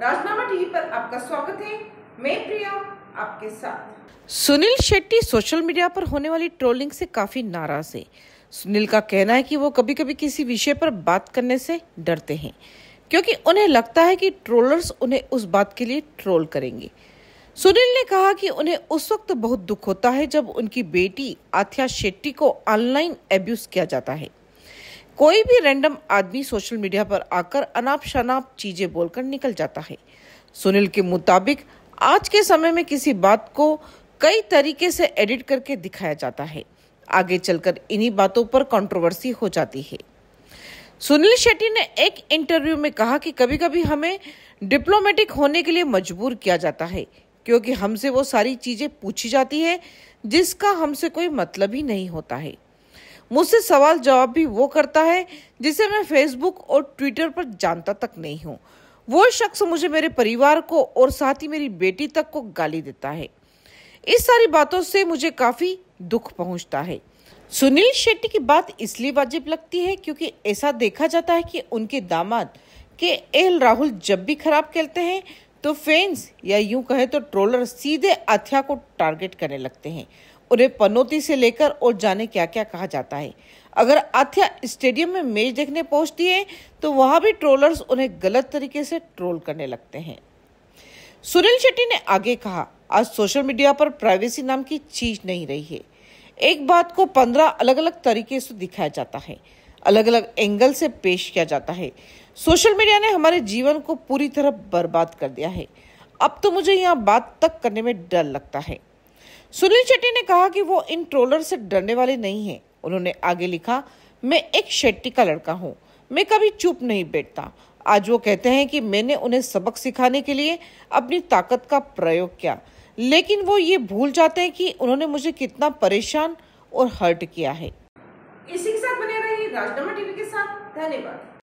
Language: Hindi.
राजनामा TV Sunil Shetty social media पर होने वाली ट्रोलिंग से काफी नाराज है सुनील का कहना है कि वो कभी कभी किसी विषय पर बात करने से डरते हैं क्योंकि उन्हें लगता है कि ट्रोलर्स उन्हें उस बात के लिए ट्रोल करेंगे सुनील ने कहा कि उन्हें उस वक्त बहुत दुख होता है जब उनकी बेटी आथिया शेट्टी को ऑनलाइन एब्यूज किया जाता है कोई भी रैंडम आदमी सोशल मीडिया पर आकर अनाप शनाप चीजें बोलकर निकल जाता है सुनील के मुताबिक आज के समय में किसी बात को कई तरीके से एडिट करके दिखाया जाता है आगे चलकर इन्हीं बातों पर कंट्रोवर्सी हो जाती है सुनील शेट्टी ने एक इंटरव्यू में कहा कि कभी कभी हमें डिप्लोमेटिक होने के लिए मजबूर किया जाता है क्योंकि हमसे वो सारी चीजें पूछी जाती है जिसका हमसे कोई मतलब ही नहीं होता है मुझसे सवाल जवाब भी वो करता है जिसे मैं फेसबुक और ट्विटर पर जानता तक नहीं हूँ वो शख्स मुझे मेरे परिवार को और साथ ही मेरी बेटी तक को गाली देता है इस सारी बातों से मुझे काफी दुख पहुंचता है सुनील शेट्टी की बात इसलिए वाजिब लगती है क्योंकि ऐसा देखा जाता है कि उनके दामाद के एल राहुल जब भी खराब खेलते हैं तो फैंस या यूं कहें तो ट्रोलर सीधे अथिया को टारगेट करने लगते हैं उन्हें पनौती से लेकर और जाने क्या क्या कहा जाता है अगर आथिया स्टेडियम में मैच देखने पहुंचती है तो वहां भी ट्रोलर्स उन्हें गलत तरीके से ट्रोल करने लगते हैं सुनील शेट्टी ने आगे कहा आज सोशल मीडिया पर प्राइवेसी नाम की चीज नहीं रही है एक बात को पंद्रह अलग अलग तरीके से दिखाया जाता है अलग अलग एंगल से पेश किया जाता है सोशल मीडिया ने हमारे जीवन को पूरी तरह बर्बाद कर दिया है अब तो मुझे यहाँ बात तक करने में डर लगता है सुनील शेट्टी ने कहा कि वो इन ट्रोलर से डरने वाले नहीं हैं उन्होंने आगे लिखा मैं एक शेट्टी का लड़का हूँ मैं कभी चुप नहीं बैठता आज वो कहते हैं कि मैंने उन्हें सबक सिखाने के लिए अपनी ताकत का प्रयोग किया लेकिन वो ये भूल जाते हैं कि उन्होंने मुझे कितना परेशान और हर्ट किया है इसी के साथ बने रहिए राजनामा टीवी के साथ धन्यवाद